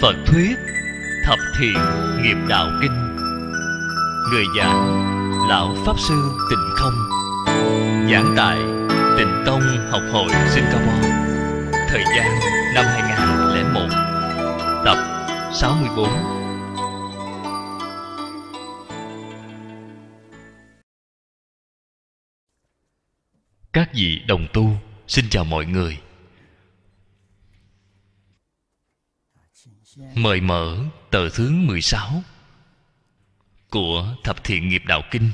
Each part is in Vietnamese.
Phật Thuyết Thập Thiện Nghiệp Đạo Kinh Người giảng Lão Pháp Sư Tịnh Không Giảng tại Tịnh Tông Học hội Singapore Thời gian năm 2001 Tập 64 Các vị đồng tu Xin chào mọi người Mời mở tờ thứ 16 Của Thập Thiện Nghiệp Đạo Kinh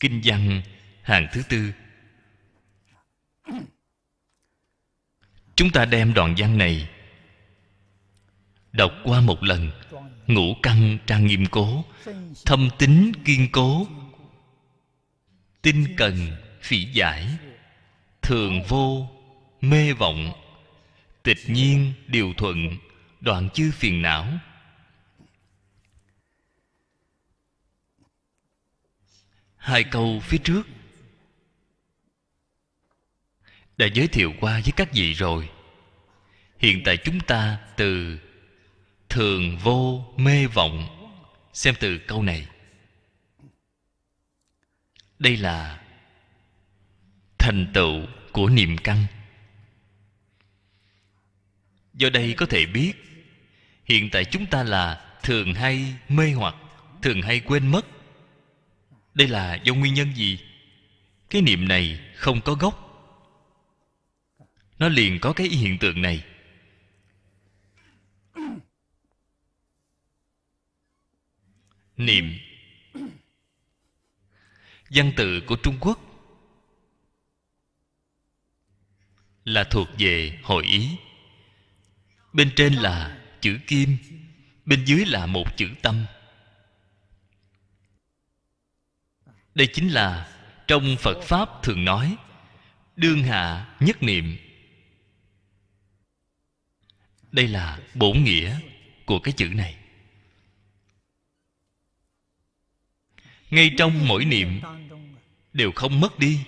Kinh văn hàng thứ tư Chúng ta đem đoạn văn này Đọc qua một lần Ngũ căng trang nghiêm cố Thâm tính kiên cố Tinh cần phỉ giải Thường vô mê vọng Tịch nhiên điều thuận đoạn chư phiền não hai câu phía trước đã giới thiệu qua với các vị rồi hiện tại chúng ta từ thường vô mê vọng xem từ câu này đây là thành tựu của niềm căn do đây có thể biết hiện tại chúng ta là thường hay mê hoặc thường hay quên mất đây là do nguyên nhân gì cái niệm này không có gốc nó liền có cái hiện tượng này niệm văn tự của trung quốc là thuộc về hội ý bên trên là chữ kim bên dưới là một chữ tâm đây chính là trong phật pháp thường nói đương hạ nhất niệm đây là bổn nghĩa của cái chữ này ngay trong mỗi niệm đều không mất đi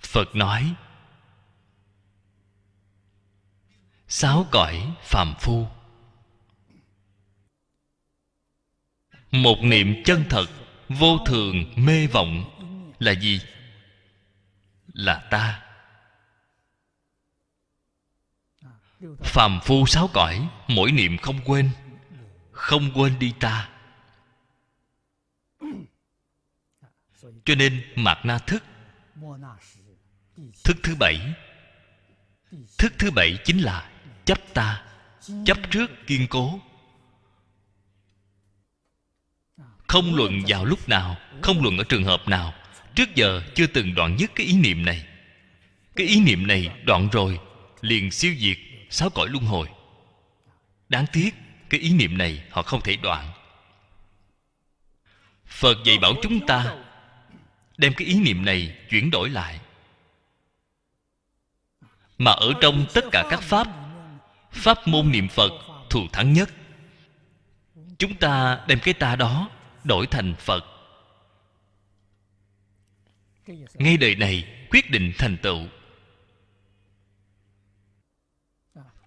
phật nói sáu cõi phàm phu một niệm chân thật vô thường mê vọng là gì là ta phàm phu sáu cõi mỗi niệm không quên không quên đi ta cho nên mạt na thức thức thứ bảy thức thứ bảy chính là chấp ta chấp trước kiên cố không luận vào lúc nào không luận ở trường hợp nào trước giờ chưa từng đoạn nhất cái ý niệm này cái ý niệm này đoạn rồi liền siêu diệt sáu cõi luân hồi đáng tiếc cái ý niệm này họ không thể đoạn phật dạy bảo chúng ta đem cái ý niệm này chuyển đổi lại mà ở trong tất cả các pháp Pháp môn niệm Phật thù thắng nhất Chúng ta đem cái ta đó Đổi thành Phật Ngay đời này quyết định thành tựu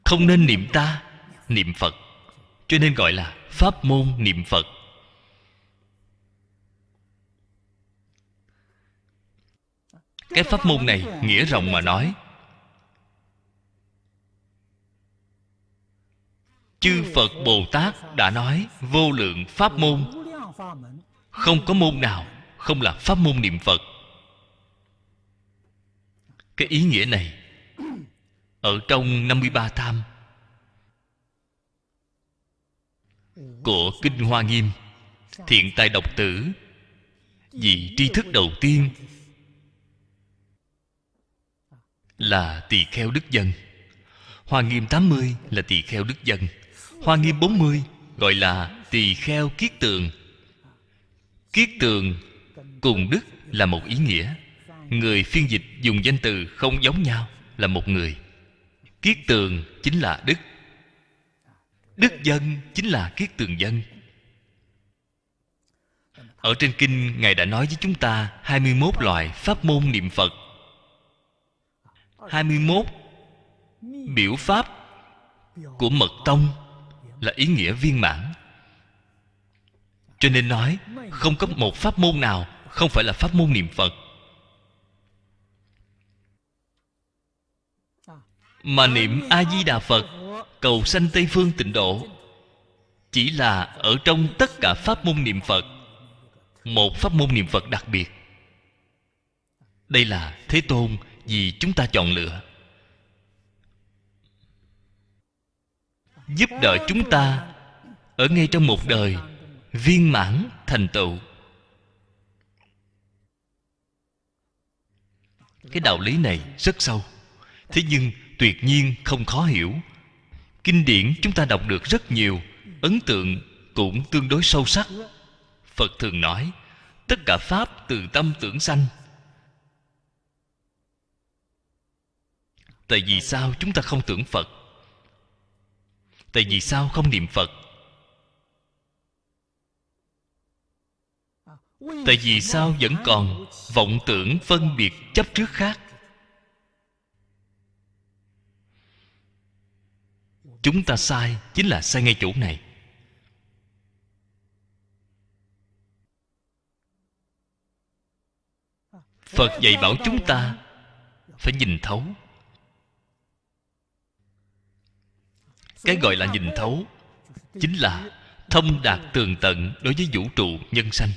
Không nên niệm ta Niệm Phật Cho nên gọi là Pháp môn niệm Phật Cái pháp môn này nghĩa rộng mà nói chư phật bồ tát đã nói vô lượng pháp môn không có môn nào không là pháp môn niệm phật cái ý nghĩa này ở trong 53 tham của kinh hoa nghiêm thiện tài độc tử vì tri thức đầu tiên là tỳ kheo đức dân hoa nghiêm 80 là tỳ kheo đức dân Hoa nghiêm 40 Gọi là tỳ kheo kiết tường Kiết tường cùng đức là một ý nghĩa Người phiên dịch dùng danh từ không giống nhau Là một người Kiết tường chính là đức Đức dân chính là kiết tường dân Ở trên kinh Ngài đã nói với chúng ta 21 loại pháp môn niệm Phật 21 biểu pháp của mật tông là ý nghĩa viên mãn cho nên nói không có một pháp môn nào không phải là pháp môn niệm phật mà niệm a di đà phật cầu sanh tây phương tịnh độ chỉ là ở trong tất cả pháp môn niệm phật một pháp môn niệm phật đặc biệt đây là thế tôn vì chúng ta chọn lựa giúp đỡ chúng ta ở ngay trong một đời viên mãn thành tựu cái đạo lý này rất sâu thế nhưng tuyệt nhiên không khó hiểu kinh điển chúng ta đọc được rất nhiều ấn tượng cũng tương đối sâu sắc phật thường nói tất cả pháp từ tâm tưởng sanh tại vì sao chúng ta không tưởng phật tại vì sao không niệm phật tại vì sao vẫn còn vọng tưởng phân biệt chấp trước khác chúng ta sai chính là sai ngay chỗ này phật dạy bảo chúng ta phải nhìn thấu cái gọi là nhìn thấu chính là thông đạt tường tận đối với vũ trụ nhân sanh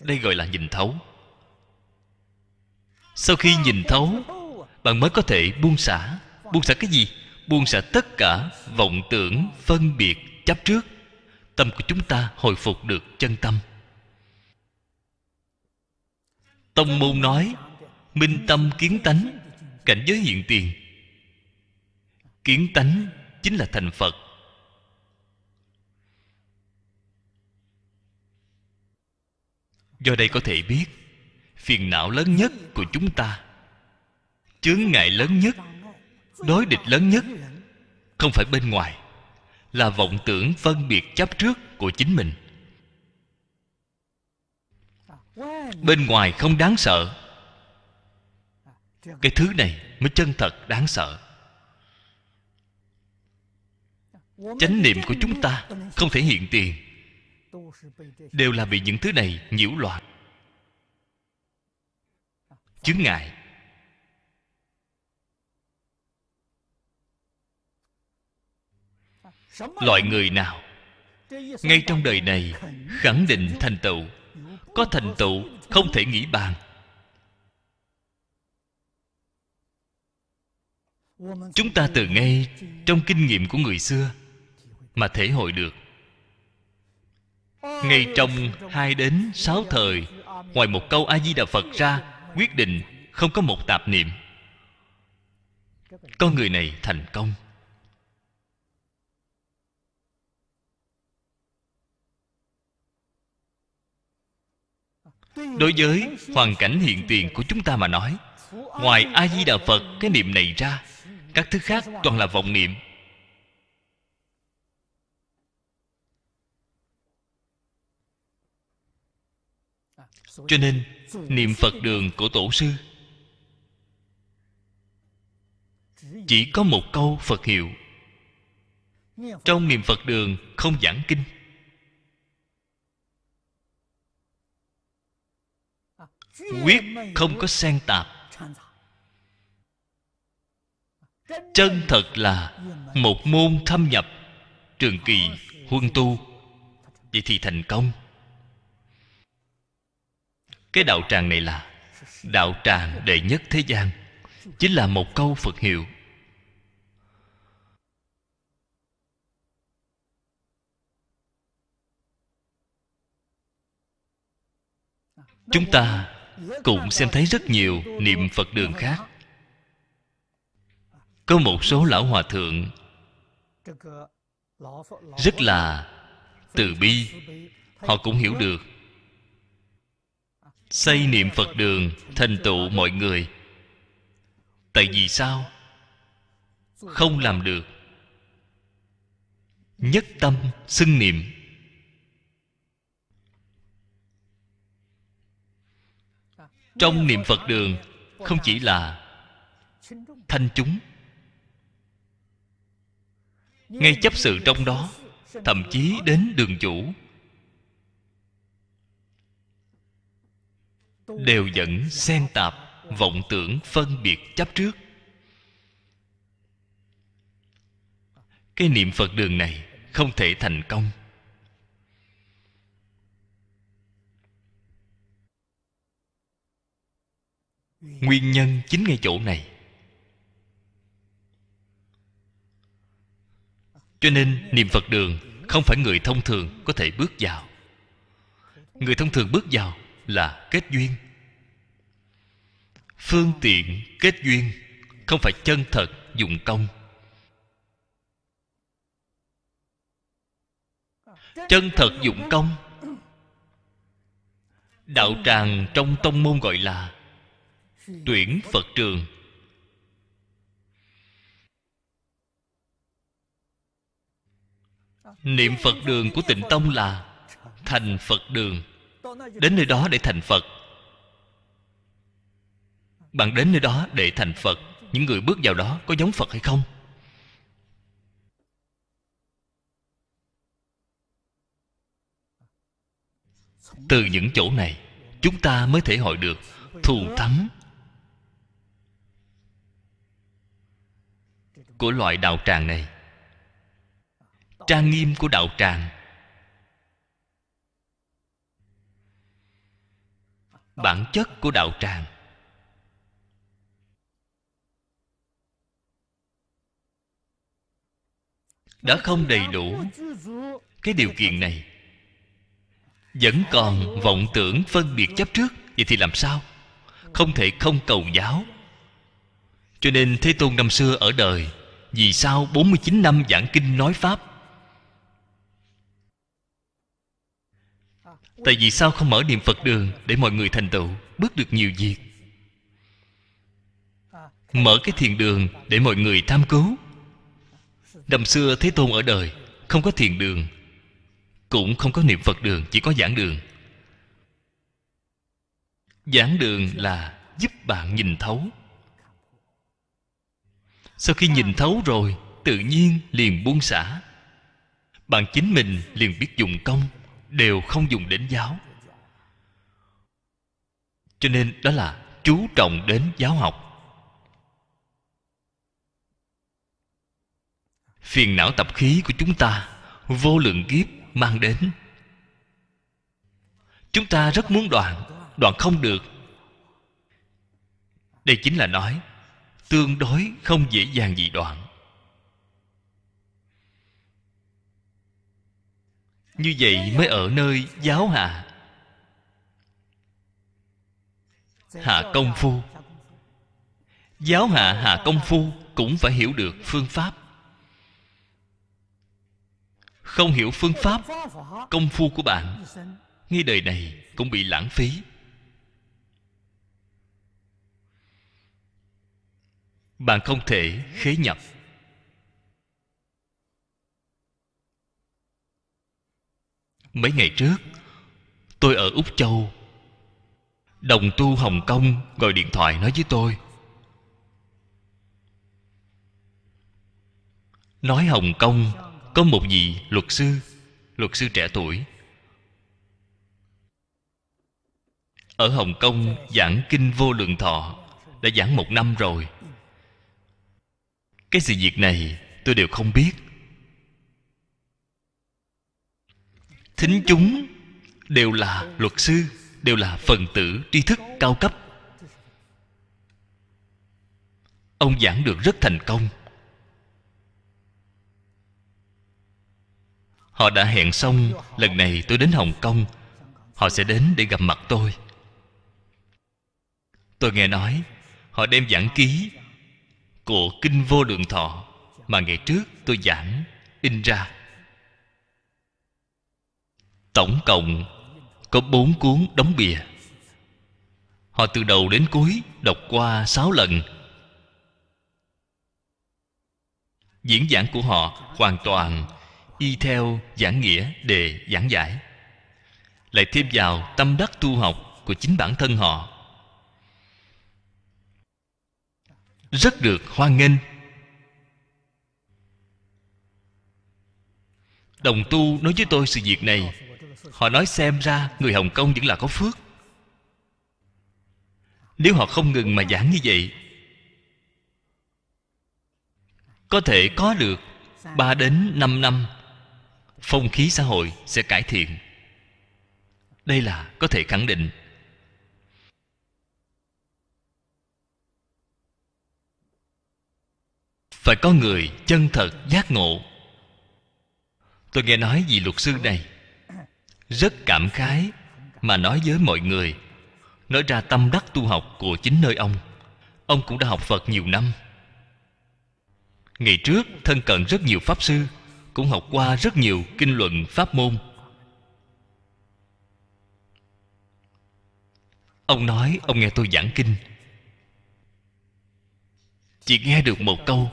đây gọi là nhìn thấu sau khi nhìn thấu bạn mới có thể buông xả buông xả cái gì buông xả tất cả vọng tưởng phân biệt chấp trước tâm của chúng ta hồi phục được chân tâm tông môn nói minh tâm kiến tánh cảnh giới hiện tiền kiến tánh chính là thành phật do đây có thể biết phiền não lớn nhất của chúng ta chướng ngại lớn nhất đối địch lớn nhất không phải bên ngoài là vọng tưởng phân biệt chấp trước của chính mình bên ngoài không đáng sợ cái thứ này mới chân thật đáng sợ chánh niệm của chúng ta không thể hiện tiền đều là bị những thứ này nhiễu loạn chướng ngại loại người nào ngay trong đời này khẳng định thành tựu có thành tựu không thể nghĩ bàn chúng ta từ ngay trong kinh nghiệm của người xưa mà thể hội được ngay trong hai đến sáu thời ngoài một câu a di đà phật ra quyết định không có một tạp niệm con người này thành công đối với hoàn cảnh hiện tiền của chúng ta mà nói ngoài a di đà phật cái niệm này ra các thứ khác toàn là vọng niệm cho nên niệm phật đường của tổ sư chỉ có một câu phật hiệu trong niệm phật đường không giảng kinh quyết không có xen tạp chân thật là một môn thâm nhập trường kỳ huân tu vậy thì thành công cái đạo tràng này là đạo tràng đệ nhất thế gian chính là một câu phật hiệu chúng ta cũng xem thấy rất nhiều niệm phật đường khác có một số lão hòa thượng rất là từ bi họ cũng hiểu được xây niệm phật đường thành tựu mọi người tại vì sao không làm được nhất tâm xưng niệm trong niệm phật đường không chỉ là thanh chúng ngay chấp sự trong đó thậm chí đến đường chủ đều dẫn xen tạp vọng tưởng phân biệt chấp trước cái niệm phật đường này không thể thành công nguyên nhân chính ngay chỗ này cho nên niệm phật đường không phải người thông thường có thể bước vào người thông thường bước vào là kết duyên phương tiện kết duyên không phải chân thật dụng công chân thật dụng công đạo tràng trong tông môn gọi là tuyển phật trường niệm phật đường của tịnh tông là thành phật đường đến nơi đó để thành phật bạn đến nơi đó để thành phật những người bước vào đó có giống phật hay không từ những chỗ này chúng ta mới thể hội được thù thắng của loại đạo tràng này trang nghiêm của đạo tràng bản chất của đạo tràng đã không đầy đủ cái điều kiện này vẫn còn vọng tưởng phân biệt chấp trước vậy thì làm sao không thể không cầu giáo cho nên thế tôn năm xưa ở đời vì sao 49 năm giảng kinh nói pháp Tại vì sao không mở niệm Phật đường Để mọi người thành tựu Bước được nhiều việc Mở cái thiền đường Để mọi người tham cứu Năm xưa Thế Tôn ở đời Không có thiền đường Cũng không có niệm Phật đường Chỉ có giảng đường Giảng đường là giúp bạn nhìn thấu Sau khi nhìn thấu rồi Tự nhiên liền buông xả Bạn chính mình liền biết dùng công đều không dùng đến giáo cho nên đó là chú trọng đến giáo học phiền não tập khí của chúng ta vô lượng kiếp mang đến chúng ta rất muốn đoạn đoạn không được đây chính là nói tương đối không dễ dàng gì đoạn như vậy mới ở nơi giáo hạ hạ công phu giáo hạ hạ công phu cũng phải hiểu được phương pháp không hiểu phương pháp công phu của bạn ngay đời này cũng bị lãng phí bạn không thể khế nhập mấy ngày trước tôi ở úc châu đồng tu hồng kông gọi điện thoại nói với tôi nói hồng kông có một vị luật sư luật sư trẻ tuổi ở hồng kông giảng kinh vô lượng thọ đã giảng một năm rồi cái sự việc này tôi đều không biết thính chúng đều là luật sư đều là phần tử tri thức cao cấp ông giảng được rất thành công họ đã hẹn xong lần này tôi đến hồng kông họ sẽ đến để gặp mặt tôi tôi nghe nói họ đem giảng ký của kinh vô lượng thọ mà ngày trước tôi giảng in ra tổng cộng có bốn cuốn đóng bìa họ từ đầu đến cuối đọc qua sáu lần diễn giảng của họ hoàn toàn y theo giảng nghĩa đề giảng giải lại thêm vào tâm đắc tu học của chính bản thân họ rất được hoan nghênh đồng tu nói với tôi sự việc này Họ nói xem ra người Hồng Kông vẫn là có phước Nếu họ không ngừng mà giảng như vậy Có thể có được ba đến năm năm Phong khí xã hội sẽ cải thiện Đây là có thể khẳng định Phải có người chân thật giác ngộ Tôi nghe nói vì luật sư này rất cảm khái mà nói với mọi người nói ra tâm đắc tu học của chính nơi ông ông cũng đã học phật nhiều năm ngày trước thân cận rất nhiều pháp sư cũng học qua rất nhiều kinh luận pháp môn ông nói ông nghe tôi giảng kinh chỉ nghe được một câu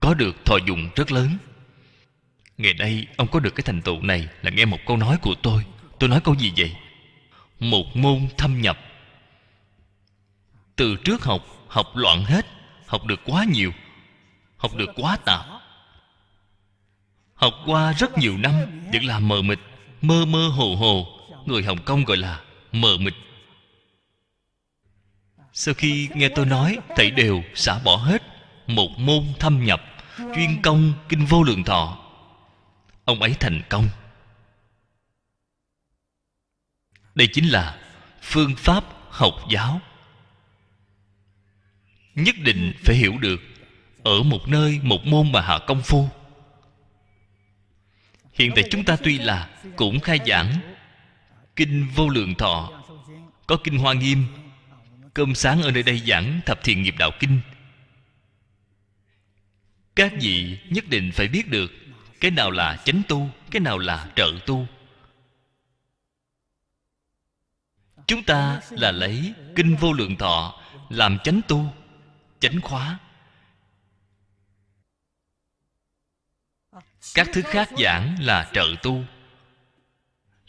có được thọ dụng rất lớn Ngày nay ông có được cái thành tựu này Là nghe một câu nói của tôi Tôi nói câu gì vậy Một môn thâm nhập Từ trước học Học loạn hết Học được quá nhiều Học được quá tạp Học qua rất nhiều năm Vẫn là mờ mịt Mơ mơ hồ hồ Người Hồng Kông gọi là mờ mịt Sau khi nghe tôi nói Thầy đều xả bỏ hết Một môn thâm nhập Chuyên công kinh vô lượng thọ ông ấy thành công đây chính là phương pháp học giáo nhất định phải hiểu được ở một nơi một môn mà họ công phu hiện tại chúng ta tuy là cũng khai giảng kinh vô lượng thọ có kinh hoa nghiêm cơm sáng ở nơi đây giảng thập thiện nghiệp đạo kinh các vị nhất định phải biết được cái nào là chánh tu cái nào là trợ tu chúng ta là lấy kinh vô lượng thọ làm chánh tu chánh khóa các thứ khác giảng là trợ tu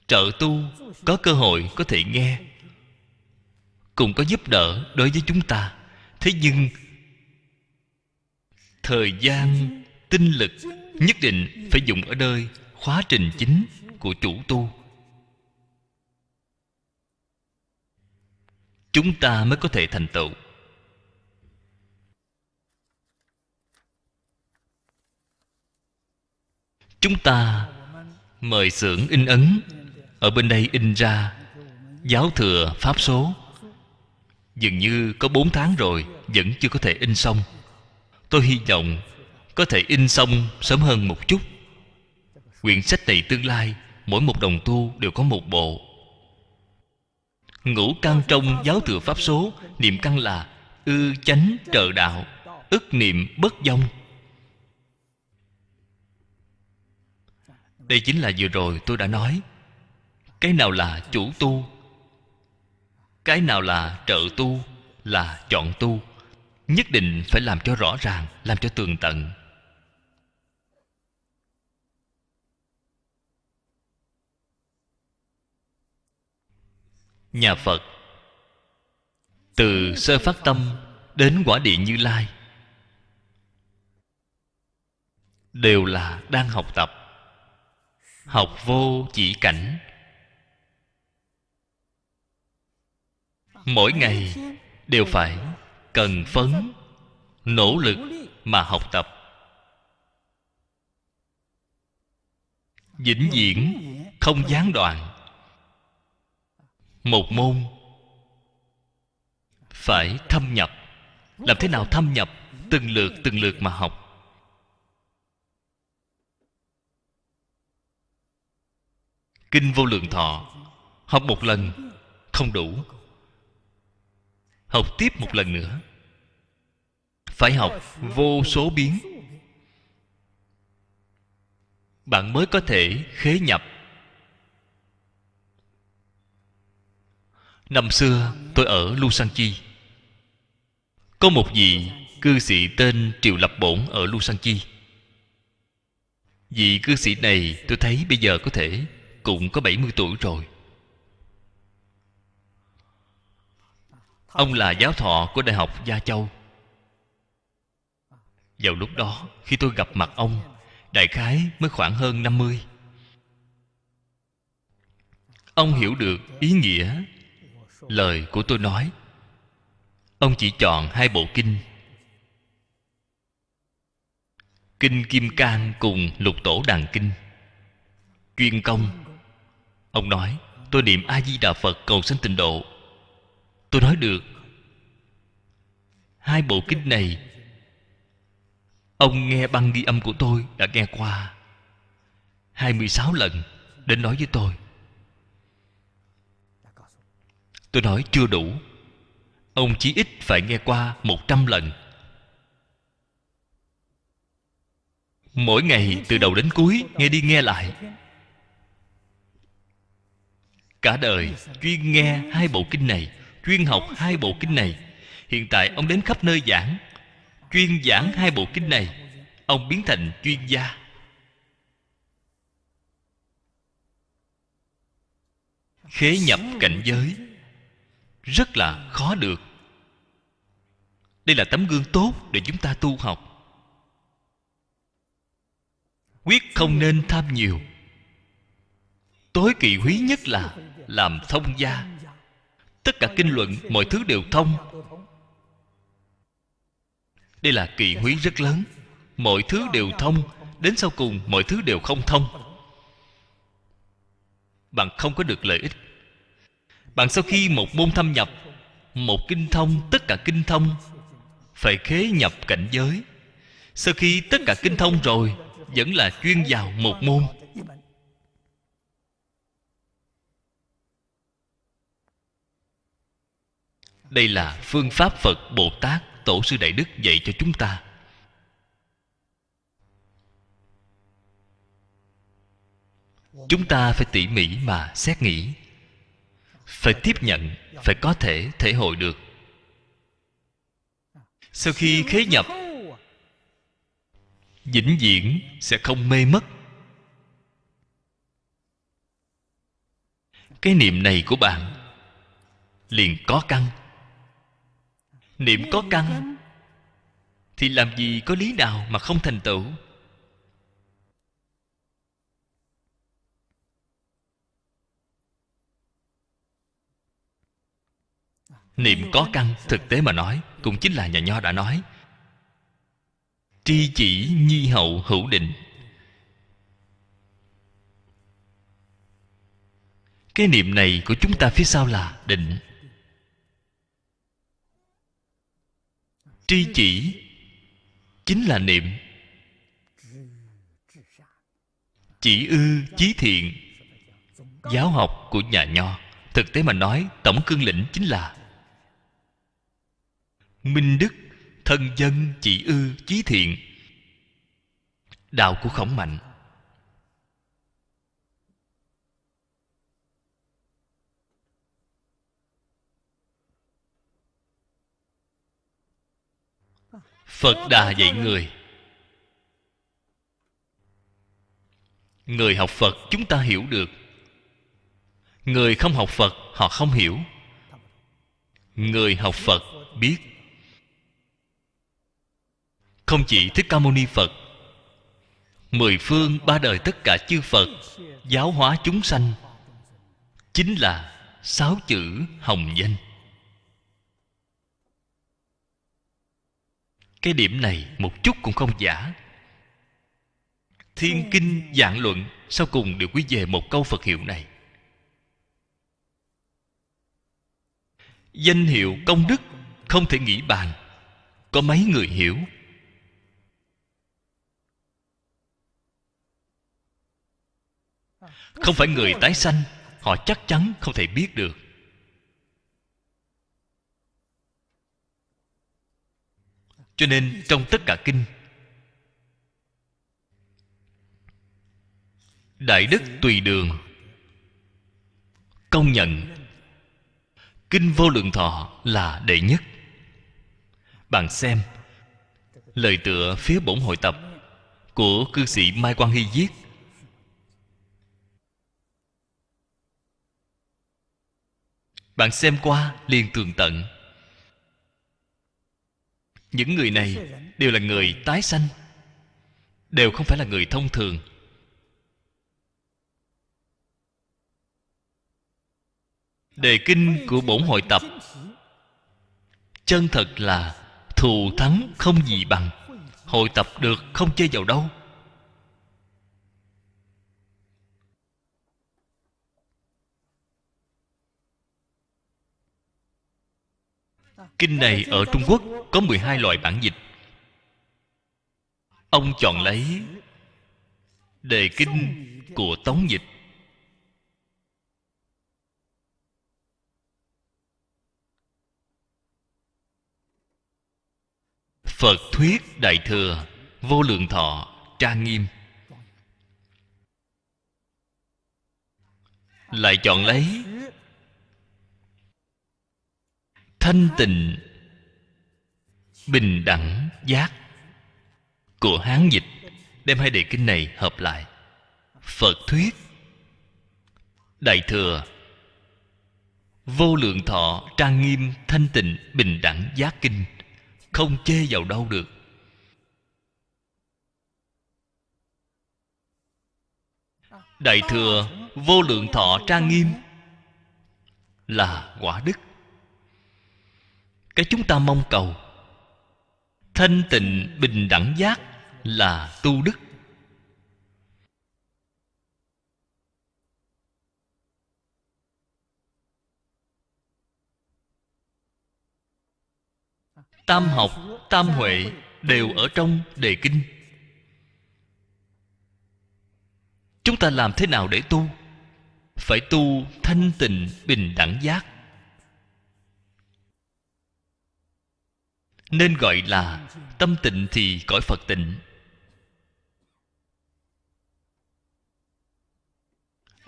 trợ tu có cơ hội có thể nghe cũng có giúp đỡ đối với chúng ta thế nhưng thời gian tinh lực nhất định phải dùng ở nơi khóa trình chính của chủ tu chúng ta mới có thể thành tựu chúng ta mời xưởng in ấn ở bên đây in ra giáo thừa pháp số dường như có 4 tháng rồi vẫn chưa có thể in xong tôi hy vọng có thể in xong sớm hơn một chút quyển sách này tương lai mỗi một đồng tu đều có một bộ ngũ căn trong giáo thừa pháp số niệm căn là ư chánh trợ đạo ức niệm bất vong đây chính là vừa rồi tôi đã nói cái nào là chủ tu cái nào là trợ tu là chọn tu nhất định phải làm cho rõ ràng làm cho tường tận nhà phật từ sơ phát tâm đến quả địa như lai đều là đang học tập học vô chỉ cảnh mỗi ngày đều phải cần phấn nỗ lực mà học tập vĩnh viễn không gián đoạn một môn phải thâm nhập làm thế nào thâm nhập từng lượt từng lượt mà học kinh vô lượng thọ học một lần không đủ học tiếp một lần nữa phải học vô số biến bạn mới có thể khế nhập năm xưa tôi ở lu sang chi có một vị cư sĩ tên Triệu lập bổn ở lu sang chi vị cư sĩ này tôi thấy bây giờ có thể cũng có 70 tuổi rồi ông là giáo thọ của đại học gia châu vào lúc đó khi tôi gặp mặt ông đại khái mới khoảng hơn 50 ông hiểu được ý nghĩa lời của tôi nói ông chỉ chọn hai bộ kinh kinh kim cang cùng lục tổ đàn kinh chuyên công ông nói tôi niệm a di đà phật cầu sanh tịnh độ tôi nói được hai bộ kinh này ông nghe băng ghi âm của tôi đã nghe qua 26 lần đến nói với tôi Tôi nói chưa đủ Ông chí ít phải nghe qua một trăm lần Mỗi ngày từ đầu đến cuối Nghe đi nghe lại Cả đời chuyên nghe hai bộ kinh này Chuyên học hai bộ kinh này Hiện tại ông đến khắp nơi giảng Chuyên giảng hai bộ kinh này Ông biến thành chuyên gia Khế nhập cảnh giới rất là khó được đây là tấm gương tốt để chúng ta tu học quyết không nên tham nhiều tối kỳ quý nhất là làm thông gia tất cả kinh luận mọi thứ đều thông đây là kỳ quý rất lớn mọi thứ đều thông đến sau cùng mọi thứ đều không thông bạn không có được lợi ích bạn sau khi một môn thâm nhập một kinh thông tất cả kinh thông phải khế nhập cảnh giới sau khi tất cả kinh thông rồi vẫn là chuyên vào một môn đây là phương pháp phật bồ tát tổ sư đại đức dạy cho chúng ta chúng ta phải tỉ mỉ mà xét nghĩ phải tiếp nhận phải có thể thể hội được sau khi khế nhập vĩnh viễn sẽ không mê mất cái niệm này của bạn liền có căn niệm có căn thì làm gì có lý nào mà không thành tựu niệm có căn thực tế mà nói cũng chính là nhà nho đã nói tri chỉ nhi hậu hữu định cái niệm này của chúng ta phía sau là định tri chỉ chính là niệm chỉ ư chí thiện giáo học của nhà nho thực tế mà nói tổng cương lĩnh chính là minh đức thân dân chỉ ư chí thiện đạo của khổng mạnh phật đà dạy người người học phật chúng ta hiểu được người không học phật họ không hiểu người học phật biết không chỉ thích ca mâu ni phật mười phương ba đời tất cả chư phật giáo hóa chúng sanh chính là sáu chữ hồng danh cái điểm này một chút cũng không giả thiên kinh giảng luận sau cùng đều quy về một câu phật hiệu này danh hiệu công đức không thể nghĩ bàn có mấy người hiểu không phải người tái sanh họ chắc chắn không thể biết được cho nên trong tất cả kinh đại đức tùy đường công nhận kinh vô lượng thọ là đệ nhất bạn xem lời tựa phía bổn hội tập của cư sĩ mai quang hy viết bạn xem qua liền tường tận những người này đều là người tái sanh đều không phải là người thông thường đề kinh của bổn hội tập chân thật là thù thắng không gì bằng hội tập được không chơi vào đâu Kinh này ở Trung Quốc có 12 loại bản dịch Ông chọn lấy Đề kinh của Tống Dịch Phật Thuyết Đại Thừa Vô Lượng Thọ Trang Nghiêm Lại chọn lấy thanh tịnh bình đẳng giác của hán dịch đem hai đề kinh này hợp lại phật thuyết đại thừa vô lượng thọ trang nghiêm thanh tịnh bình đẳng giác kinh không chê vào đâu được đại thừa vô lượng thọ trang nghiêm là quả đức cái chúng ta mong cầu thanh tịnh bình đẳng giác là tu đức tam học tam huệ đều ở trong đề kinh chúng ta làm thế nào để tu phải tu thanh tịnh bình đẳng giác nên gọi là tâm tịnh thì cõi phật tịnh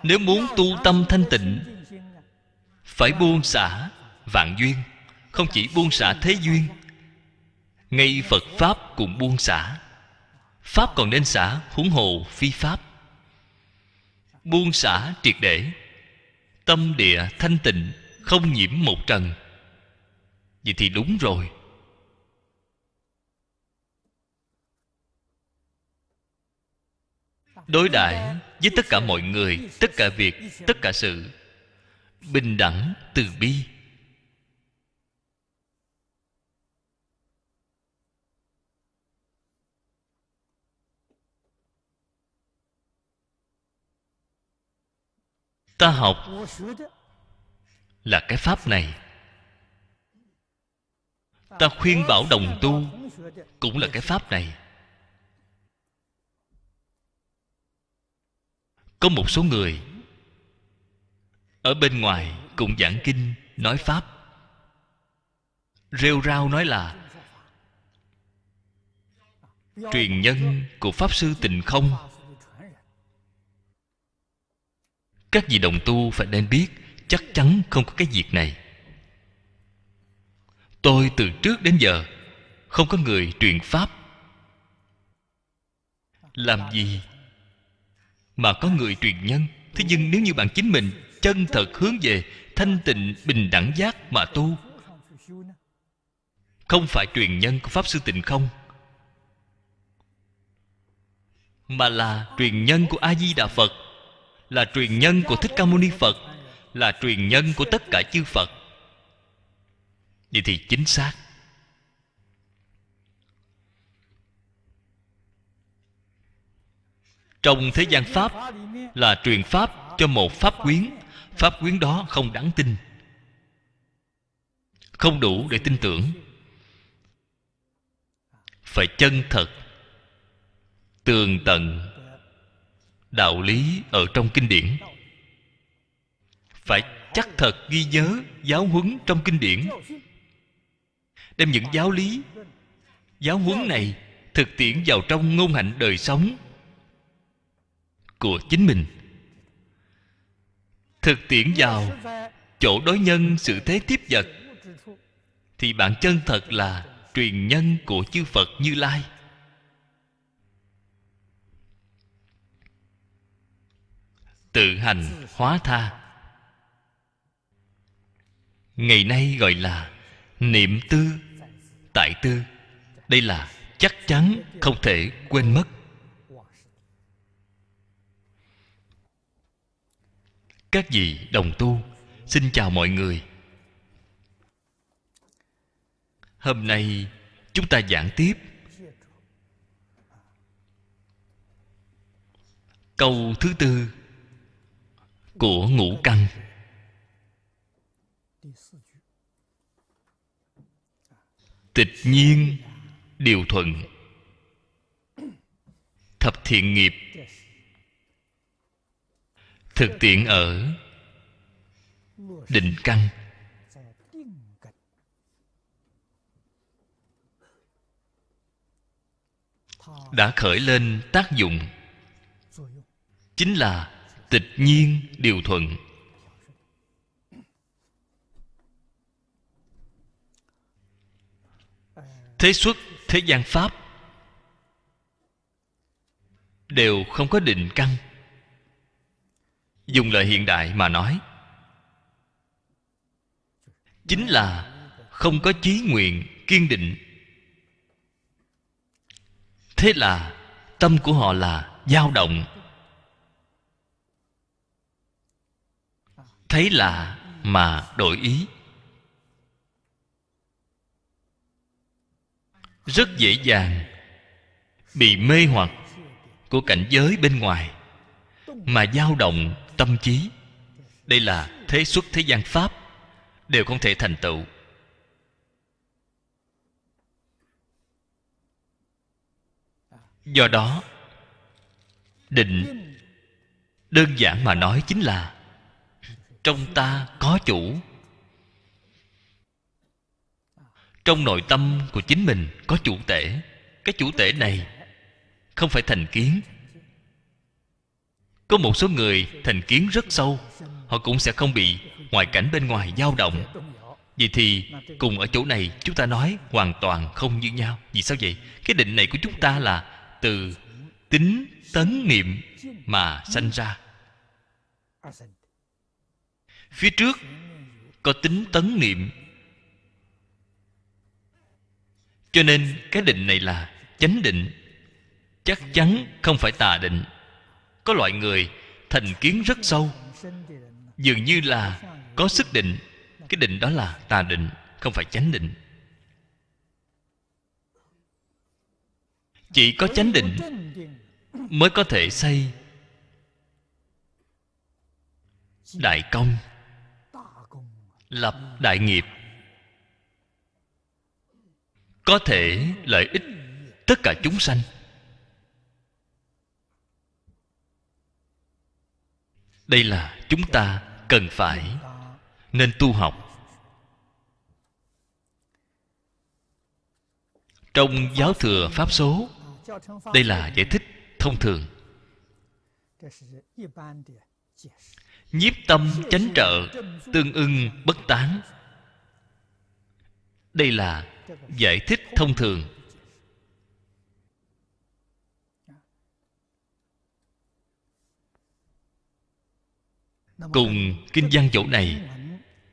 nếu muốn tu tâm thanh tịnh phải buông xả vạn duyên không chỉ buông xả thế duyên ngay phật pháp cũng buông xả pháp còn nên xả huống hồ phi pháp buông xả triệt để tâm địa thanh tịnh không nhiễm một trần vậy thì đúng rồi đối đãi với tất cả mọi người tất cả việc tất cả sự bình đẳng từ bi ta học là cái pháp này ta khuyên bảo đồng tu cũng là cái pháp này có một số người ở bên ngoài cùng giảng kinh nói pháp rêu rao nói là truyền nhân của pháp sư tình không các vị đồng tu phải nên biết chắc chắn không có cái việc này tôi từ trước đến giờ không có người truyền pháp làm gì mà có người truyền nhân thế nhưng nếu như bạn chính mình chân thật hướng về thanh tịnh bình đẳng giác mà tu không phải truyền nhân của pháp sư tịnh không mà là truyền nhân của a di đà phật là truyền nhân của thích ca mâu ni phật là truyền nhân của tất cả chư phật vậy thì chính xác trong thế gian pháp là truyền pháp cho một pháp quyến pháp quyến đó không đáng tin không đủ để tin tưởng phải chân thật tường tận đạo lý ở trong kinh điển phải chắc thật ghi nhớ giáo huấn trong kinh điển đem những giáo lý giáo huấn này thực tiễn vào trong ngôn hạnh đời sống của chính mình thực tiễn vào chỗ đối nhân sự thế tiếp vật thì bạn chân thật là truyền nhân của chư phật như lai tự hành hóa tha ngày nay gọi là niệm tư tại tư đây là chắc chắn không thể quên mất các vị đồng tu xin chào mọi người hôm nay chúng ta giảng tiếp câu thứ tư của ngũ căn tịch nhiên điều thuận thập thiện nghiệp thực tiễn ở định căn đã khởi lên tác dụng chính là tịch nhiên điều thuận thế xuất thế gian pháp đều không có định căn dùng lời hiện đại mà nói chính là không có chí nguyện kiên định thế là tâm của họ là dao động thấy lạ mà đổi ý rất dễ dàng bị mê hoặc của cảnh giới bên ngoài mà dao động tâm trí đây là thế xuất thế gian pháp đều không thể thành tựu do đó định đơn giản mà nói chính là trong ta có chủ trong nội tâm của chính mình có chủ tể cái chủ tể này không phải thành kiến có một số người thành kiến rất sâu họ cũng sẽ không bị ngoại cảnh bên ngoài dao động vì thì cùng ở chỗ này chúng ta nói hoàn toàn không như nhau vì sao vậy cái định này của chúng ta là từ tính tấn niệm mà sanh ra phía trước có tính tấn niệm cho nên cái định này là chánh định chắc chắn không phải tà định có loại người thành kiến rất sâu dường như là có sức định cái định đó là tà định không phải chánh định chỉ có chánh định mới có thể xây đại công lập đại nghiệp có thể lợi ích tất cả chúng sanh đây là chúng ta cần phải nên tu học trong giáo thừa pháp số đây là giải thích thông thường nhiếp tâm chánh trợ tương ưng bất tán đây là giải thích thông thường cùng kinh văn chỗ này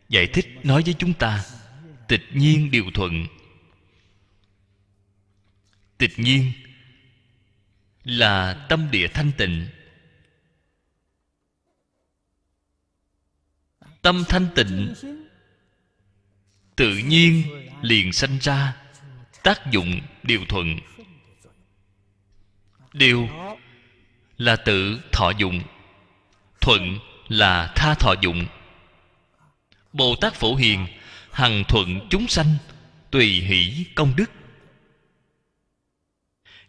giải thích nói với chúng ta tịch nhiên điều thuận tịch nhiên là tâm địa thanh tịnh tâm thanh tịnh tự nhiên liền sanh ra tác dụng điều thuận điều là tự thọ dụng thuận là tha thọ dụng bồ tát phổ hiền hằng thuận chúng sanh tùy hỷ công đức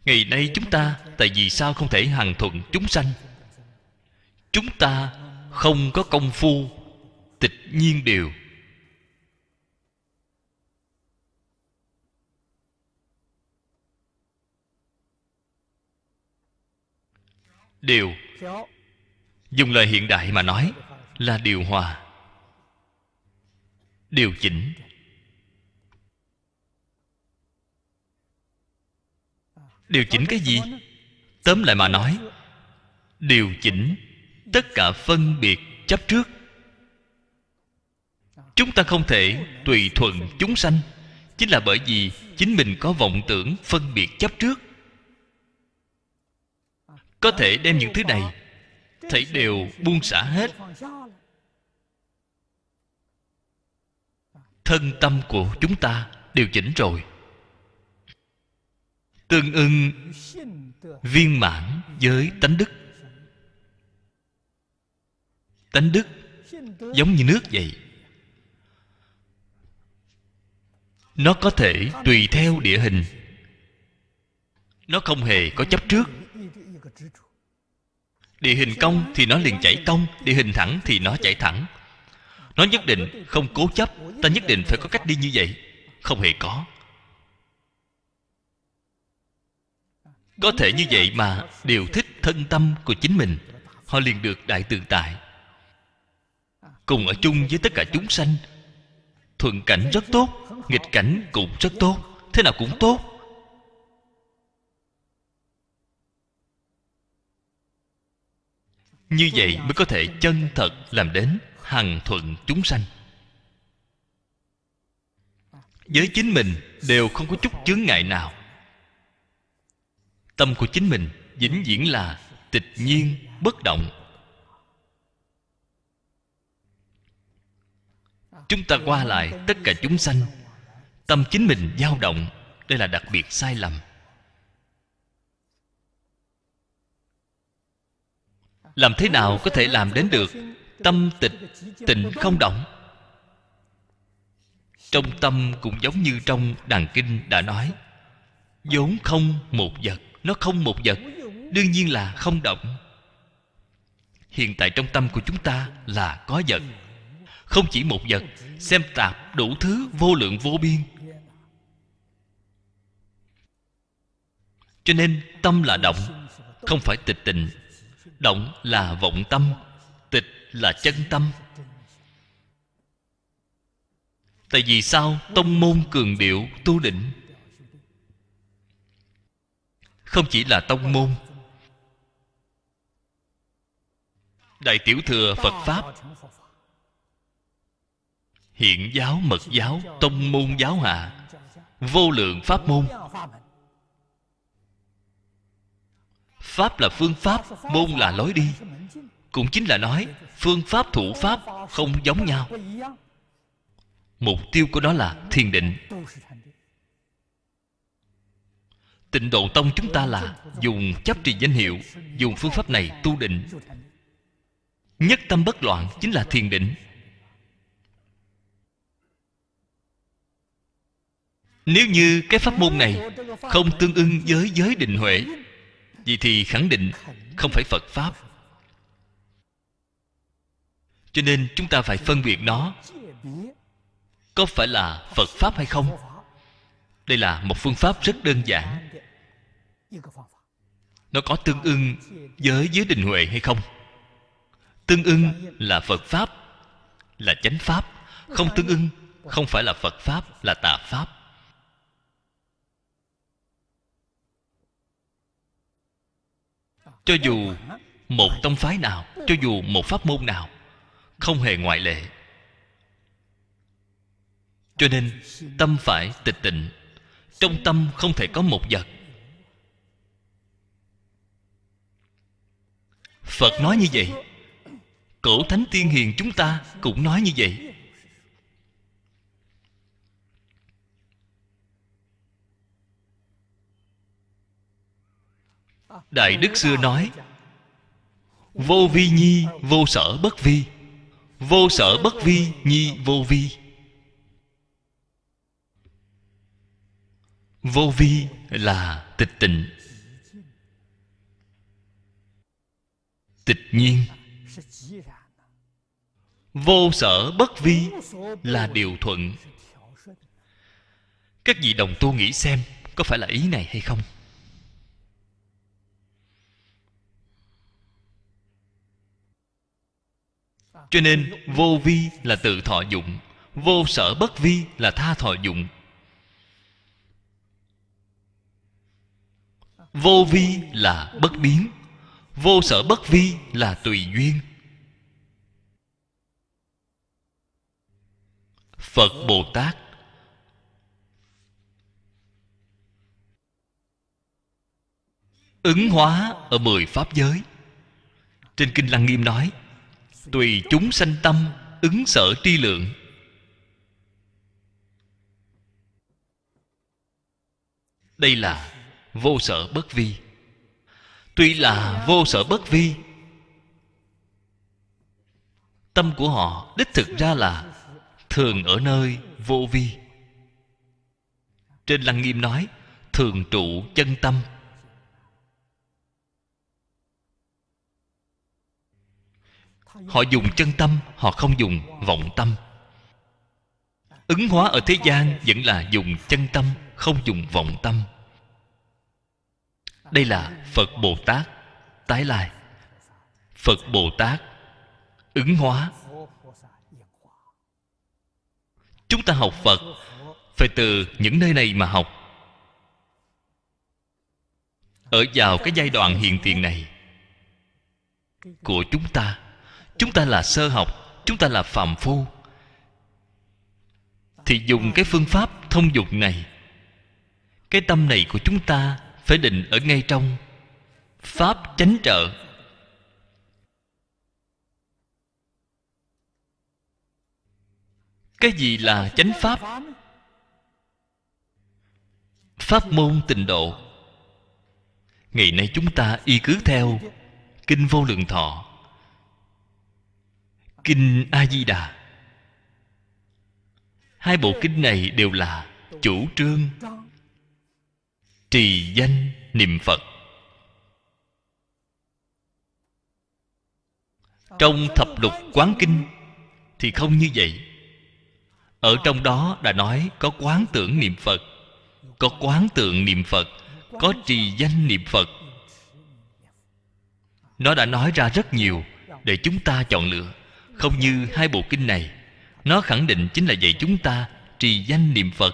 ngày nay chúng ta tại vì sao không thể hằng thuận chúng sanh chúng ta không có công phu tịch nhiên điều điều dùng lời hiện đại mà nói là điều hòa điều chỉnh điều chỉnh cái gì tóm lại mà nói điều chỉnh tất cả phân biệt chấp trước chúng ta không thể tùy thuận chúng sanh chính là bởi vì chính mình có vọng tưởng phân biệt chấp trước có thể đem những thứ này thảy đều buông xả hết thân tâm của chúng ta điều chỉnh rồi tương ưng viên mãn với tánh đức tánh đức giống như nước vậy nó có thể tùy theo địa hình nó không hề có chấp trước Địa hình cong thì nó liền chảy cong Địa hình thẳng thì nó chảy thẳng Nó nhất định không cố chấp Ta nhất định phải có cách đi như vậy Không hề có Có thể như vậy mà đều thích thân tâm của chính mình Họ liền được đại tự tại Cùng ở chung với tất cả chúng sanh Thuận cảnh rất tốt Nghịch cảnh cũng rất tốt Thế nào cũng tốt như vậy mới có thể chân thật làm đến hằng thuận chúng sanh với chính mình đều không có chút chướng ngại nào tâm của chính mình vĩnh viễn là tịch nhiên bất động chúng ta qua lại tất cả chúng sanh tâm chính mình dao động đây là đặc biệt sai lầm làm thế nào có thể làm đến được tâm tịch tịnh không động trong tâm cũng giống như trong đàn kinh đã nói vốn không một vật nó không một vật đương nhiên là không động hiện tại trong tâm của chúng ta là có vật không chỉ một vật xem tạp đủ thứ vô lượng vô biên cho nên tâm là động không phải tịch tịnh động là vọng tâm tịch là chân tâm tại vì sao tông môn cường điệu tu định không chỉ là tông môn đại tiểu thừa phật pháp hiện giáo mật giáo tông môn giáo hạ vô lượng pháp môn pháp là phương pháp môn là lối đi cũng chính là nói phương pháp thủ pháp không giống nhau mục tiêu của nó là thiền định tịnh độ tông chúng ta là dùng chấp trì danh hiệu dùng phương pháp này tu định nhất tâm bất loạn chính là thiền định nếu như cái pháp môn này không tương ưng với giới định huệ vì thì khẳng định không phải phật pháp cho nên chúng ta phải phân biệt nó có phải là phật pháp hay không đây là một phương pháp rất đơn giản nó có tương ưng với giới định huệ hay không tương ưng là phật pháp là chánh pháp không tương ưng không phải là phật pháp là tà pháp cho dù một tông phái nào cho dù một pháp môn nào không hề ngoại lệ cho nên tâm phải tịch tịnh trong tâm không thể có một vật phật nói như vậy cổ thánh tiên hiền chúng ta cũng nói như vậy đại đức xưa nói vô vi nhi vô sở bất vi vô sở bất vi nhi vô vi vô vi là tịch tịnh tịch nhiên vô sở bất vi là điều thuận các vị đồng tu nghĩ xem có phải là ý này hay không cho nên vô vi là tự thọ dụng vô sở bất vi là tha thọ dụng vô vi là bất biến vô sở bất vi là tùy duyên phật bồ tát ứng hóa ở mười pháp giới trên kinh lăng nghiêm nói tùy chúng sanh tâm ứng sở tri lượng đây là vô sở bất vi tuy là vô sở bất vi tâm của họ đích thực ra là thường ở nơi vô vi trên lăng nghiêm nói thường trụ chân tâm họ dùng chân tâm họ không dùng vọng tâm ứng hóa ở thế gian vẫn là dùng chân tâm không dùng vọng tâm đây là phật bồ tát tái lai phật bồ tát ứng hóa chúng ta học phật phải từ những nơi này mà học ở vào cái giai đoạn hiện tiền này của chúng ta chúng ta là sơ học chúng ta là phàm phu thì dùng cái phương pháp thông dụng này cái tâm này của chúng ta phải định ở ngay trong pháp chánh trợ cái gì là chánh pháp pháp môn tịnh độ ngày nay chúng ta y cứ theo kinh vô lượng thọ kinh a di đà hai bộ kinh này đều là chủ trương trì danh niệm phật trong thập lục quán kinh thì không như vậy ở trong đó đã nói có quán tưởng niệm phật có quán tượng niệm phật có trì danh niệm phật nó đã nói ra rất nhiều để chúng ta chọn lựa không như hai bộ kinh này nó khẳng định chính là dạy chúng ta trì danh niệm phật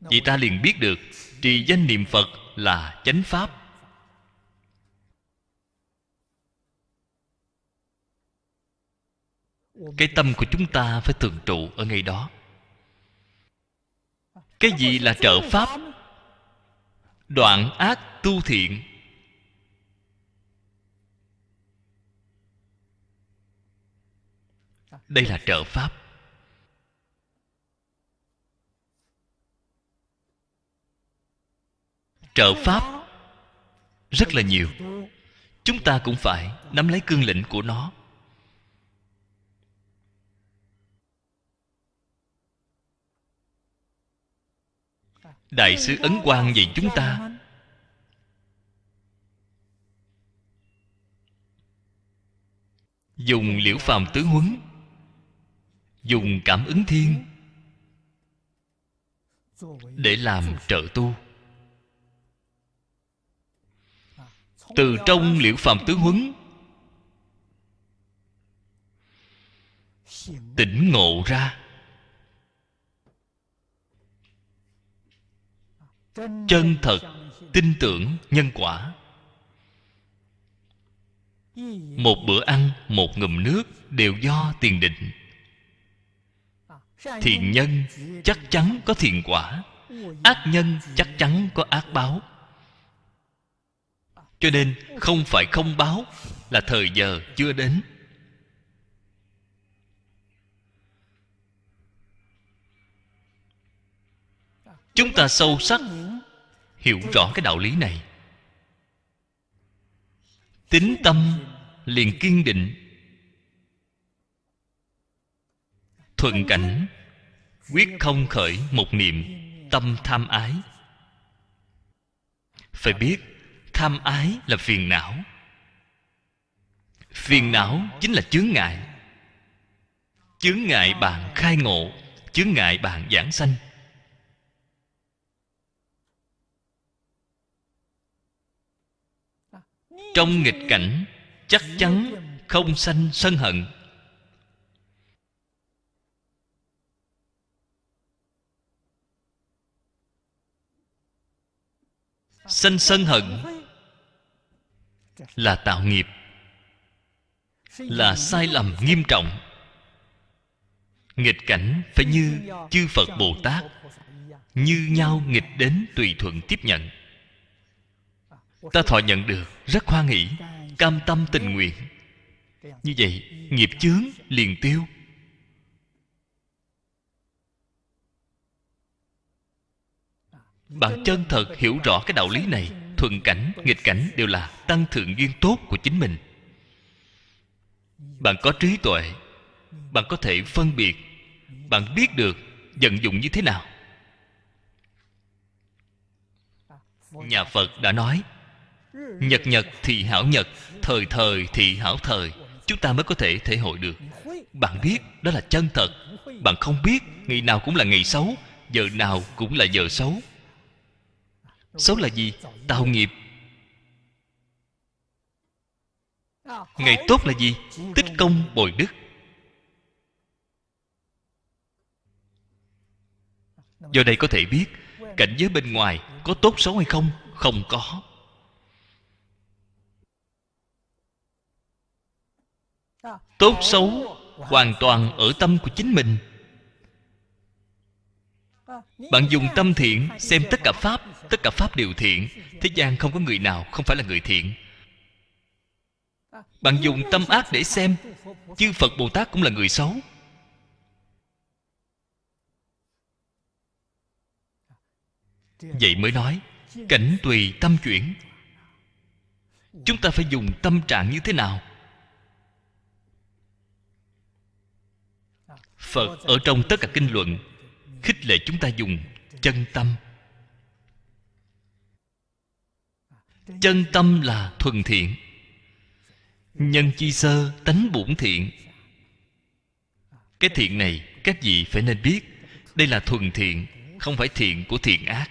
vì ta liền biết được trì danh niệm phật là chánh pháp cái tâm của chúng ta phải thường trụ ở ngay đó cái gì là trợ pháp đoạn ác tu thiện đây là trợ pháp trợ pháp rất là nhiều chúng ta cũng phải nắm lấy cương lĩnh của nó đại sứ ấn quang dạy chúng ta dùng liễu phàm tứ huấn dùng cảm ứng thiên để làm trợ tu từ trong liễu phàm tứ huấn tỉnh ngộ ra chân thật tin tưởng nhân quả một bữa ăn một ngụm nước đều do tiền định thiện nhân chắc chắn có thiện quả ác nhân chắc chắn có ác báo cho nên không phải không báo là thời giờ chưa đến chúng ta sâu sắc hiểu rõ cái đạo lý này tính tâm liền kiên định thuận cảnh quyết không khởi một niệm tâm tham ái phải biết tham ái là phiền não phiền não chính là chướng ngại chướng ngại bạn khai ngộ chướng ngại bạn giảng sanh trong nghịch cảnh chắc chắn không sanh sân hận sanh sân hận là tạo nghiệp là sai lầm nghiêm trọng nghịch cảnh phải như chư phật bồ tát như nhau nghịch đến tùy thuận tiếp nhận ta thọ nhận được rất hoan nghỉ cam tâm tình nguyện như vậy nghiệp chướng liền tiêu bạn chân thật hiểu rõ cái đạo lý này thuận cảnh nghịch cảnh đều là tăng thượng duyên tốt của chính mình bạn có trí tuệ bạn có thể phân biệt bạn biết được vận dụng như thế nào nhà phật đã nói nhật nhật thì hảo nhật thời thời thì hảo thời chúng ta mới có thể thể hội được bạn biết đó là chân thật bạn không biết ngày nào cũng là ngày xấu giờ nào cũng là giờ xấu Số là gì? Tạo nghiệp Ngày tốt là gì? Tích công bồi đức Do đây có thể biết Cảnh giới bên ngoài có tốt xấu hay không? Không có Tốt xấu hoàn toàn ở tâm của chính mình Bạn dùng tâm thiện xem tất cả Pháp tất cả pháp đều thiện thế gian không có người nào không phải là người thiện bạn dùng tâm ác để xem chư phật bồ tát cũng là người xấu vậy mới nói cảnh tùy tâm chuyển chúng ta phải dùng tâm trạng như thế nào phật ở trong tất cả kinh luận khích lệ chúng ta dùng chân tâm chân tâm là thuần thiện nhân chi sơ tánh bổn thiện cái thiện này các vị phải nên biết đây là thuần thiện không phải thiện của thiện ác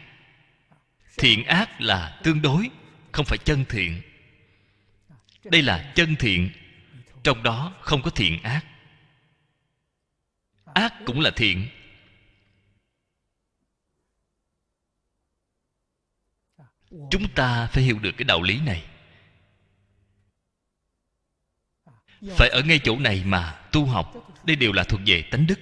thiện ác là tương đối không phải chân thiện đây là chân thiện trong đó không có thiện ác ác cũng là thiện chúng ta phải hiểu được cái đạo lý này phải ở ngay chỗ này mà tu học đây đều là thuộc về tánh đức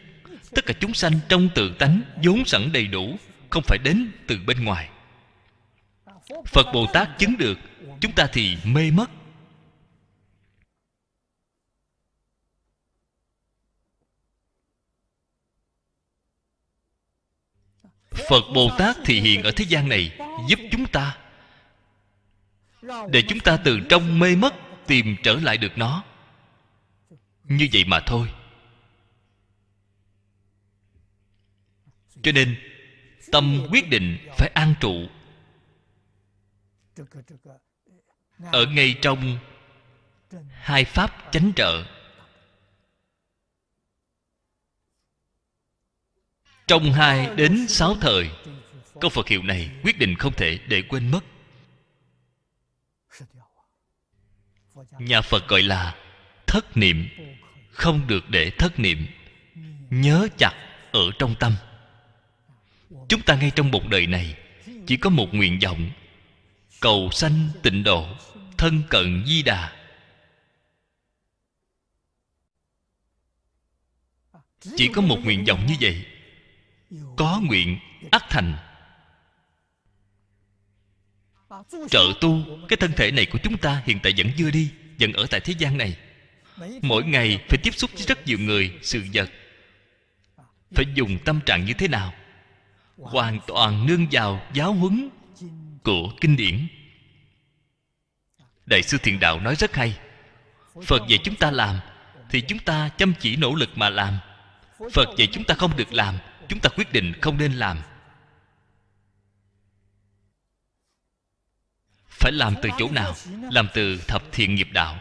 tất cả chúng sanh trong tự tánh vốn sẵn đầy đủ không phải đến từ bên ngoài phật bồ tát chứng được chúng ta thì mê mất phật bồ tát thì hiện ở thế gian này giúp chúng ta để chúng ta từ trong mê mất tìm trở lại được nó như vậy mà thôi cho nên tâm quyết định phải an trụ ở ngay trong hai pháp chánh trợ trong hai đến sáu thời câu phật hiệu này quyết định không thể để quên mất nhà phật gọi là thất niệm không được để thất niệm nhớ chặt ở trong tâm chúng ta ngay trong một đời này chỉ có một nguyện vọng cầu sanh tịnh độ thân cận di đà chỉ có một nguyện vọng như vậy có nguyện ắt thành trợ tu cái thân thể này của chúng ta hiện tại vẫn chưa đi vẫn ở tại thế gian này mỗi ngày phải tiếp xúc với rất nhiều người sự vật phải dùng tâm trạng như thế nào hoàn toàn nương vào giáo huấn của kinh điển đại sư thiện đạo nói rất hay phật dạy chúng ta làm thì chúng ta chăm chỉ nỗ lực mà làm phật dạy chúng ta không được làm chúng ta quyết định không nên làm phải làm từ chỗ nào làm từ thập thiện nghiệp đạo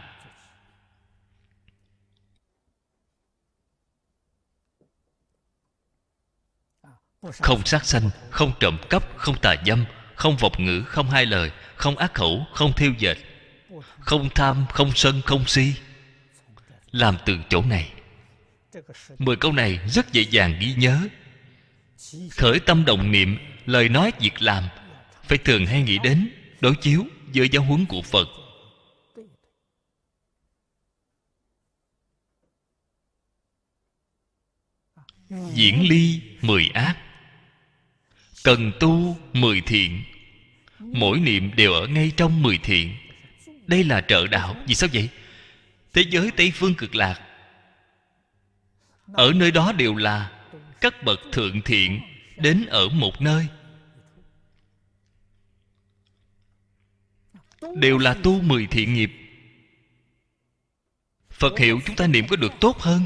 không sát sanh không trộm cắp không tà dâm không vọng ngữ không hai lời không ác khẩu không thiêu dệt không tham không sân không si làm từ chỗ này mười câu này rất dễ dàng ghi nhớ khởi tâm đồng niệm lời nói việc làm phải thường hay nghĩ đến đối chiếu với giáo huấn của phật diễn ly mười ác cần tu mười thiện mỗi niệm đều ở ngay trong mười thiện đây là trợ đạo vì sao vậy thế giới tây phương cực lạc ở nơi đó đều là các bậc thượng thiện đến ở một nơi đều là tu mười thiện nghiệp phật hiệu chúng ta niệm có được tốt hơn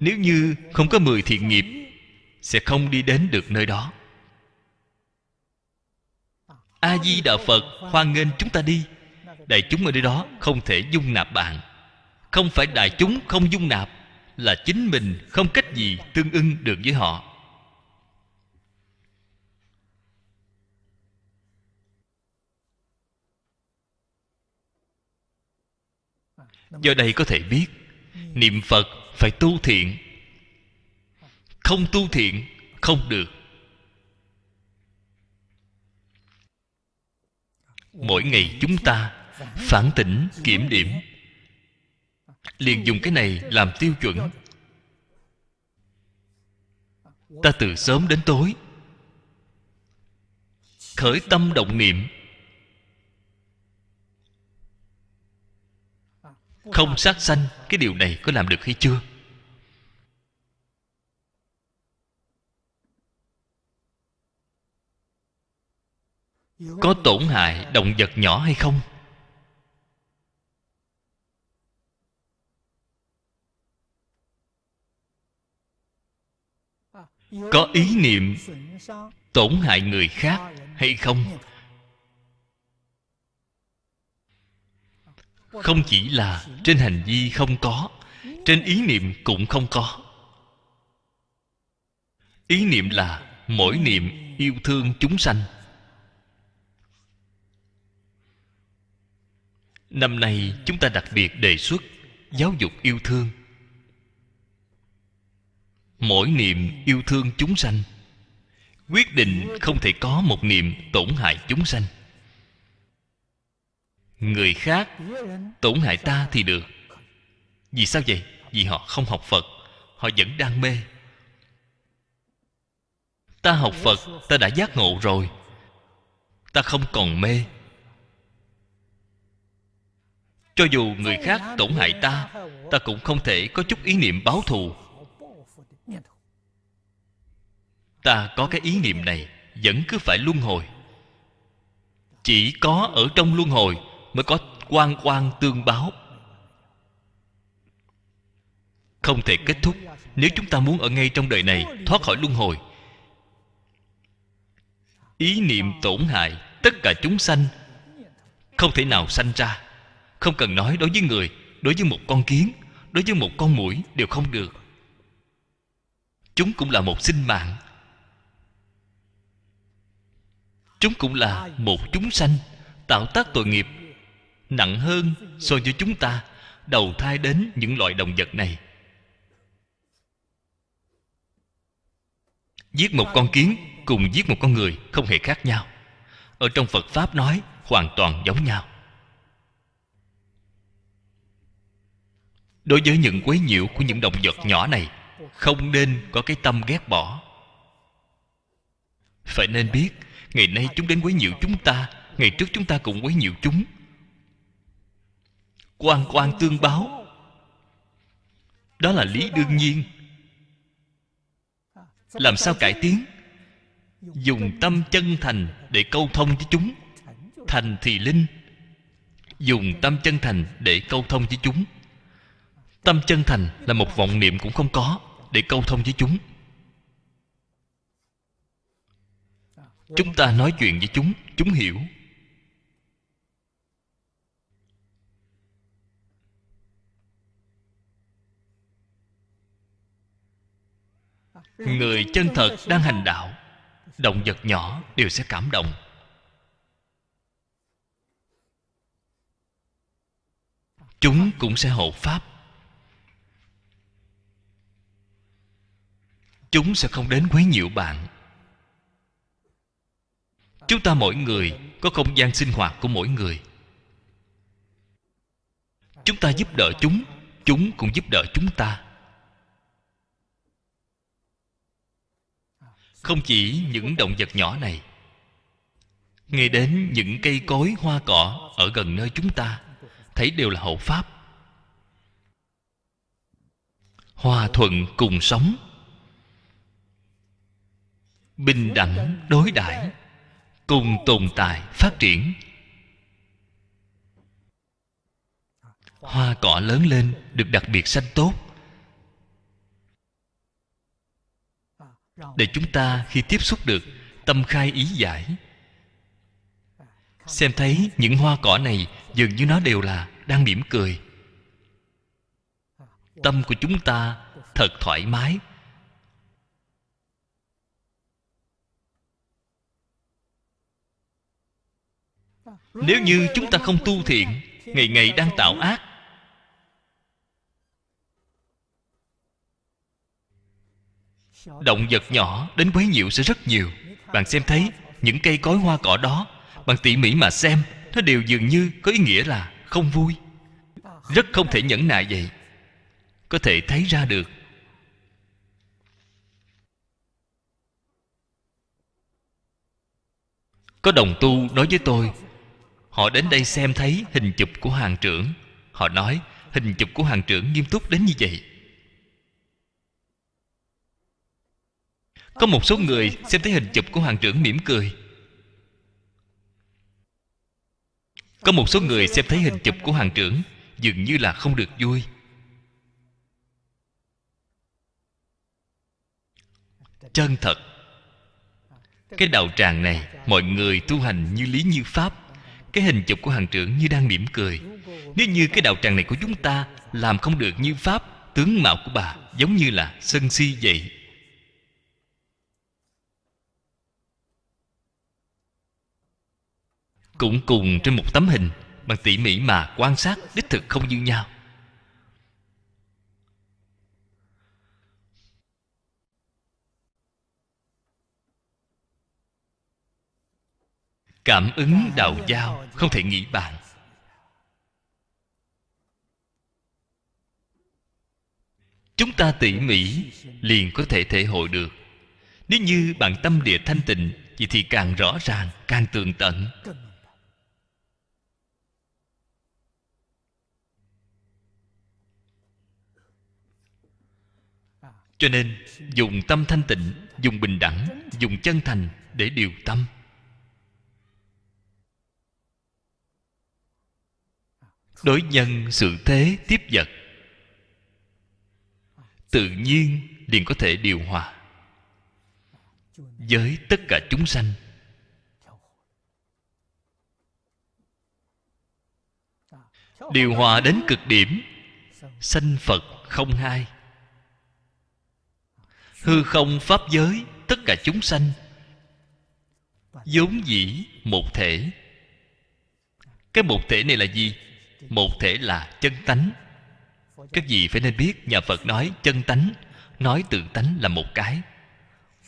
nếu như không có mười thiện nghiệp sẽ không đi đến được nơi đó a di đà phật hoan nghênh chúng ta đi đại chúng ở nơi đó không thể dung nạp bạn không phải đại chúng không dung nạp là chính mình không cách gì tương ưng được với họ do đây có thể biết niệm phật phải tu thiện không tu thiện không được mỗi ngày chúng ta phản tỉnh kiểm điểm liền dùng cái này làm tiêu chuẩn ta từ sớm đến tối khởi tâm động niệm không sát sanh cái điều này có làm được hay chưa có tổn hại động vật nhỏ hay không có ý niệm tổn hại người khác hay không không chỉ là trên hành vi không có trên ý niệm cũng không có ý niệm là mỗi niệm yêu thương chúng sanh năm nay chúng ta đặc biệt đề xuất giáo dục yêu thương mỗi niệm yêu thương chúng sanh quyết định không thể có một niệm tổn hại chúng sanh người khác tổn hại ta thì được vì sao vậy vì họ không học phật họ vẫn đang mê ta học phật ta đã giác ngộ rồi ta không còn mê cho dù người khác tổn hại ta ta cũng không thể có chút ý niệm báo thù ta có cái ý niệm này vẫn cứ phải luân hồi chỉ có ở trong luân hồi mới có quan quan tương báo không thể kết thúc nếu chúng ta muốn ở ngay trong đời này thoát khỏi luân hồi ý niệm tổn hại tất cả chúng sanh không thể nào sanh ra không cần nói đối với người đối với một con kiến đối với một con mũi đều không được chúng cũng là một sinh mạng chúng cũng là một chúng sanh tạo tác tội nghiệp nặng hơn so với chúng ta đầu thai đến những loại động vật này giết một con kiến cùng giết một con người không hề khác nhau ở trong phật pháp nói hoàn toàn giống nhau đối với những quấy nhiễu của những động vật nhỏ này không nên có cái tâm ghét bỏ phải nên biết Ngày nay chúng đến quấy nhiễu chúng ta Ngày trước chúng ta cũng quấy nhiễu chúng Quan quan tương báo Đó là lý đương nhiên Làm sao cải tiến Dùng tâm chân thành Để câu thông với chúng Thành thì linh Dùng tâm chân thành để câu thông với chúng Tâm chân thành là một vọng niệm cũng không có Để câu thông với chúng chúng ta nói chuyện với chúng chúng hiểu người chân thật đang hành đạo động vật nhỏ đều sẽ cảm động chúng cũng sẽ hộ pháp chúng sẽ không đến quấy nhiễu bạn chúng ta mỗi người có không gian sinh hoạt của mỗi người chúng ta giúp đỡ chúng chúng cũng giúp đỡ chúng ta không chỉ những động vật nhỏ này nghe đến những cây cối hoa cỏ ở gần nơi chúng ta thấy đều là hậu pháp hòa thuận cùng sống bình đẳng đối đãi cùng tồn tại phát triển hoa cỏ lớn lên được đặc biệt xanh tốt để chúng ta khi tiếp xúc được tâm khai ý giải xem thấy những hoa cỏ này dường như nó đều là đang mỉm cười tâm của chúng ta thật thoải mái nếu như chúng ta không tu thiện ngày ngày đang tạo ác động vật nhỏ đến quấy nhiễu sẽ rất nhiều bạn xem thấy những cây cối hoa cỏ đó bạn tỉ mỉ mà xem nó đều dường như có ý nghĩa là không vui rất không thể nhẫn nại vậy có thể thấy ra được có đồng tu nói với tôi Họ đến đây xem thấy hình chụp của hàng trưởng Họ nói hình chụp của hàng trưởng nghiêm túc đến như vậy Có một số người xem thấy hình chụp của hàng trưởng mỉm cười Có một số người xem thấy hình chụp của hàng trưởng Dường như là không được vui Chân thật Cái đầu tràng này Mọi người tu hành như lý như pháp cái hình chụp của hàng trưởng như đang mỉm cười Nếu như cái đạo tràng này của chúng ta Làm không được như Pháp Tướng mạo của bà giống như là sân si vậy Cũng cùng trên một tấm hình Bằng tỉ mỉ mà quan sát Đích thực không như nhau cảm ứng đạo giao không thể nghĩ bàn chúng ta tỉ mỉ liền có thể thể hội được nếu như bạn tâm địa thanh tịnh thì thì càng rõ ràng càng tường tận cho nên dùng tâm thanh tịnh dùng bình đẳng dùng chân thành để điều tâm đối nhân sự thế tiếp vật tự nhiên liền có thể điều hòa với tất cả chúng sanh điều hòa đến cực điểm sanh phật không hai hư không pháp giới tất cả chúng sanh vốn dĩ một thể cái một thể này là gì một thể là chân tánh các vị phải nên biết nhà phật nói chân tánh nói tự tánh là một cái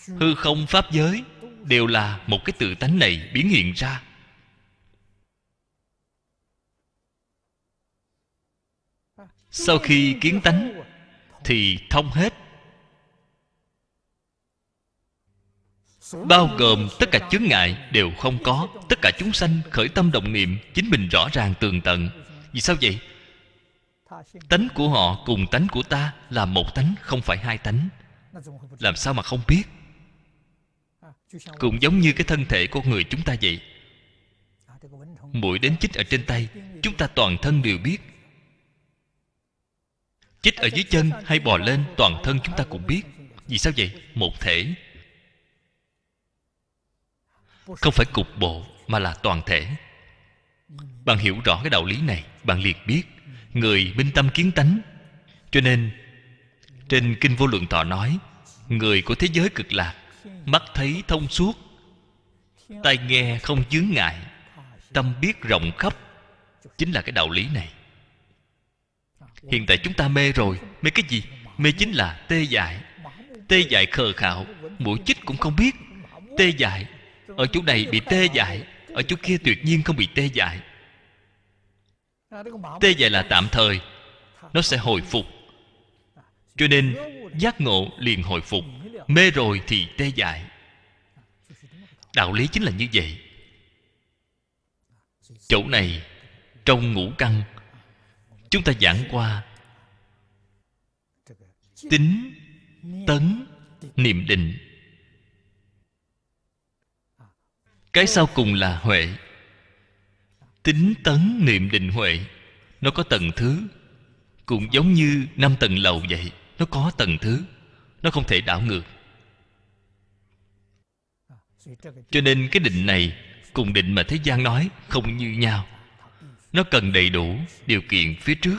hư không pháp giới đều là một cái tự tánh này biến hiện ra sau khi kiến tánh thì thông hết bao gồm tất cả chướng ngại đều không có tất cả chúng sanh khởi tâm động niệm chính mình rõ ràng tường tận vì sao vậy tánh của họ cùng tánh của ta là một tánh không phải hai tánh làm sao mà không biết cũng giống như cái thân thể của người chúng ta vậy mũi đến chích ở trên tay chúng ta toàn thân đều biết chích ở dưới chân hay bò lên toàn thân chúng ta cũng biết vì sao vậy một thể không phải cục bộ mà là toàn thể bạn hiểu rõ cái đạo lý này bạn liền biết người minh tâm kiến tánh cho nên trên kinh vô lượng thọ nói người của thế giới cực lạc mắt thấy thông suốt tai nghe không chướng ngại tâm biết rộng khắp chính là cái đạo lý này hiện tại chúng ta mê rồi mê cái gì mê chính là tê dại tê dại khờ khạo mũi chích cũng không biết tê dại ở chỗ này bị tê dại ở chỗ kia tuyệt nhiên không bị tê dại À, tê dại là tạm thời nó sẽ hồi phục à, cho nên giác ngộ liền hồi phục ừ, mê rồi thì tê dại à, đạo lý chính là như vậy chỗ này trong ngũ căn chúng ta giảng qua tính tấn niệm định cái sau cùng là huệ tính tấn niệm định huệ nó có tầng thứ cũng giống như năm tầng lầu vậy nó có tầng thứ nó không thể đảo ngược cho nên cái định này cùng định mà thế gian nói không như nhau nó cần đầy đủ điều kiện phía trước